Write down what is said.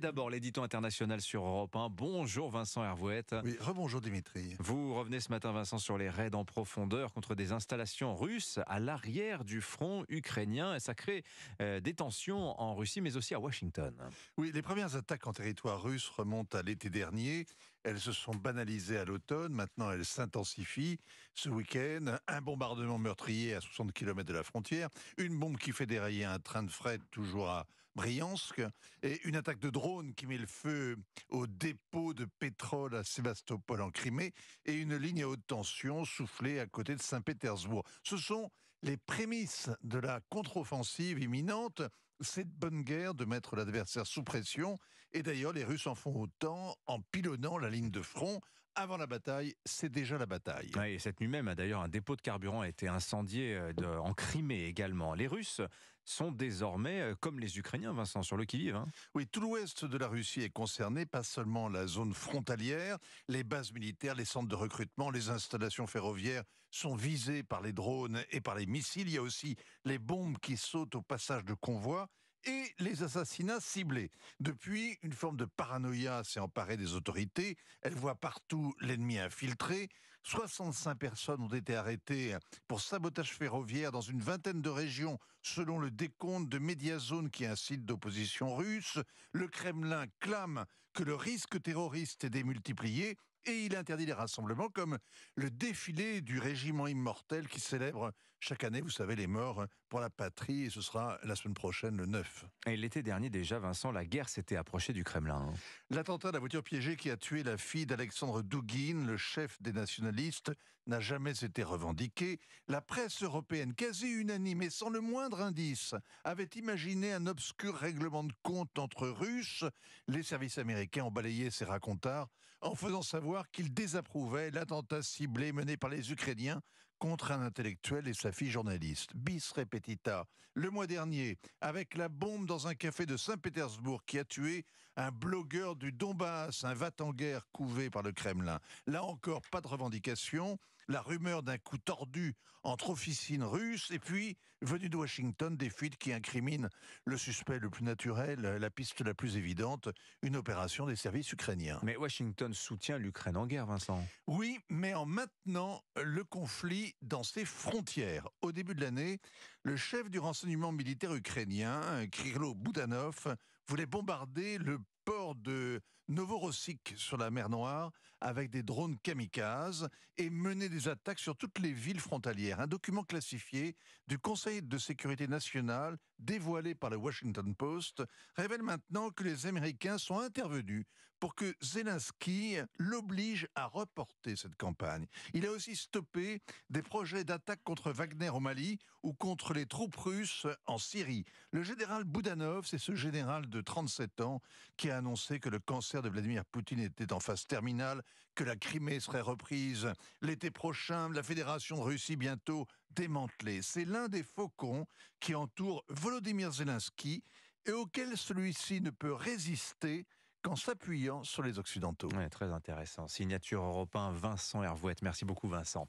d'abord, l'édito international sur Europe 1. Bonjour Vincent Hervouette. Oui, rebonjour Dimitri. Vous revenez ce matin, Vincent, sur les raids en profondeur contre des installations russes à l'arrière du front ukrainien. Et ça crée euh, des tensions en Russie, mais aussi à Washington. Oui, les premières attaques en territoire russe remontent à l'été dernier. Elles se sont banalisées à l'automne, maintenant elles s'intensifient. Ce week-end, un bombardement meurtrier à 60 km de la frontière, une bombe qui fait dérailler un train de fret toujours à Briansk, et une attaque de drone qui met le feu au dépôt de pétrole à Sébastopol en Crimée, et une ligne à haute tension soufflée à côté de Saint-Pétersbourg. Ce sont les prémices de la contre-offensive imminente cette bonne guerre de mettre l'adversaire sous pression et d'ailleurs, les Russes en font autant en pilonnant la ligne de front. Avant la bataille, c'est déjà la bataille. et cette nuit même, hein, d'ailleurs, un dépôt de carburant a été incendié euh, en Crimée également. Les Russes sont désormais, euh, comme les Ukrainiens, Vincent, sur le qui hein. Oui, tout l'ouest de la Russie est concerné, pas seulement la zone frontalière. Les bases militaires, les centres de recrutement, les installations ferroviaires sont visées par les drones et par les missiles. Il y a aussi les bombes qui sautent au passage de convois et les assassinats ciblés. Depuis, une forme de paranoïa s'est emparée des autorités. Elle voit partout l'ennemi infiltré. 65 personnes ont été arrêtées pour sabotage ferroviaire dans une vingtaine de régions, selon le décompte de Mediazone, qui est un site d'opposition russe. Le Kremlin clame que le risque terroriste est démultiplié et il interdit les rassemblements comme le défilé du régiment immortel qui célèbre chaque année, vous savez, les morts pour la patrie et ce sera la semaine prochaine, le 9. Et l'été dernier déjà, Vincent, la guerre s'était approchée du Kremlin. Hein. L'attentat de la voiture piégée qui a tué la fille d'Alexandre Douguin, le chef des nationalistes, n'a jamais été revendiqué. La presse européenne, quasi unanime et sans le moindre indice, avait imaginé un obscur règlement de compte entre Russes. Les services américains ont balayé ces racontars en faisant savoir qu'il désapprouvait l'attentat ciblé mené par les Ukrainiens contre un intellectuel et sa fille journaliste. Bis repetita. Le mois dernier, avec la bombe dans un café de Saint-Pétersbourg qui a tué un blogueur du Donbass, un va en guerre couvé par le Kremlin. Là encore, pas de revendication, la rumeur d'un coup tordu entre officines russes, et puis, venu de Washington, des fuites qui incriminent le suspect le plus naturel, la piste la plus évidente, une opération des services ukrainiens. Mais Washington soutient l'Ukraine en guerre, Vincent. Oui, mais en maintenant le conflit dans ses frontières. Au début de l'année, le chef du renseignement militaire ukrainien, Krylo Boudanov, voulait bombarder le port de Novorossiq sur la mer Noire avec des drones kamikazes et mener des attaques sur toutes les villes frontalières. Un document classifié du Conseil de sécurité nationale dévoilé par le Washington Post révèle maintenant que les Américains sont intervenus pour que Zelensky l'oblige à reporter cette campagne. Il a aussi stoppé des projets d'attaque contre Wagner au Mali ou contre les troupes russes en Syrie. Le général Boudanov, c'est ce général de 37 ans qui a annoncer que le cancer de Vladimir Poutine était en phase terminale, que la Crimée serait reprise l'été prochain, la Fédération de Russie bientôt démantelée. C'est l'un des faucons qui entoure Volodymyr Zelensky et auquel celui-ci ne peut résister qu'en s'appuyant sur les Occidentaux. Ouais, très intéressant. Signature européen Vincent Hervouette. Merci beaucoup Vincent.